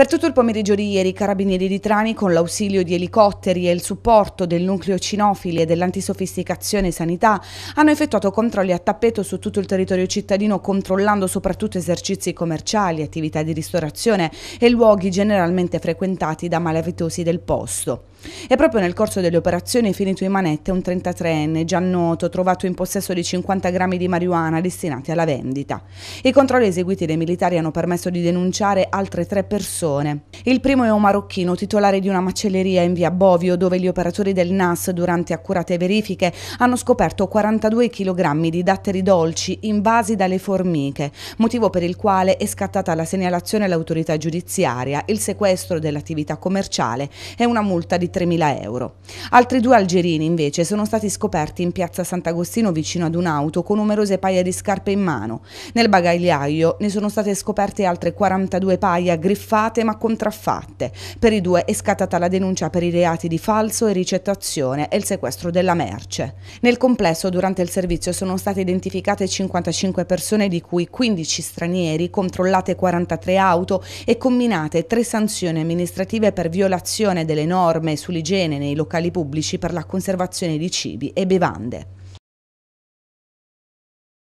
Per tutto il pomeriggio di ieri i carabinieri di Trani, con l'ausilio di elicotteri e il supporto del nucleo cinofili e dell'antisofisticazione sanità, hanno effettuato controlli a tappeto su tutto il territorio cittadino, controllando soprattutto esercizi commerciali, attività di ristorazione e luoghi generalmente frequentati da malavitosi del posto. E proprio nel corso delle operazioni è finito in manette un 33enne, già noto, trovato in possesso di 50 grammi di marijuana destinati alla vendita. I controlli eseguiti dai militari hanno permesso di denunciare altre tre persone persone. Il primo è un marocchino titolare di una macelleria in via Bovio dove gli operatori del NAS durante accurate verifiche hanno scoperto 42 kg di datteri dolci invasi dalle formiche, motivo per il quale è scattata la segnalazione all'autorità giudiziaria, il sequestro dell'attività commerciale e una multa di 3.000 euro. Altri due algerini invece sono stati scoperti in piazza Sant'Agostino vicino ad un'auto con numerose paia di scarpe in mano. Nel bagagliaio ne sono state scoperte altre 42 paia griffate rubate ma contraffatte. Per i due è scattata la denuncia per i reati di falso e ricettazione e il sequestro della merce. Nel complesso, durante il servizio sono state identificate 55 persone, di cui 15 stranieri, controllate 43 auto e combinate tre sanzioni amministrative per violazione delle norme sull'igiene nei locali pubblici per la conservazione di cibi e bevande.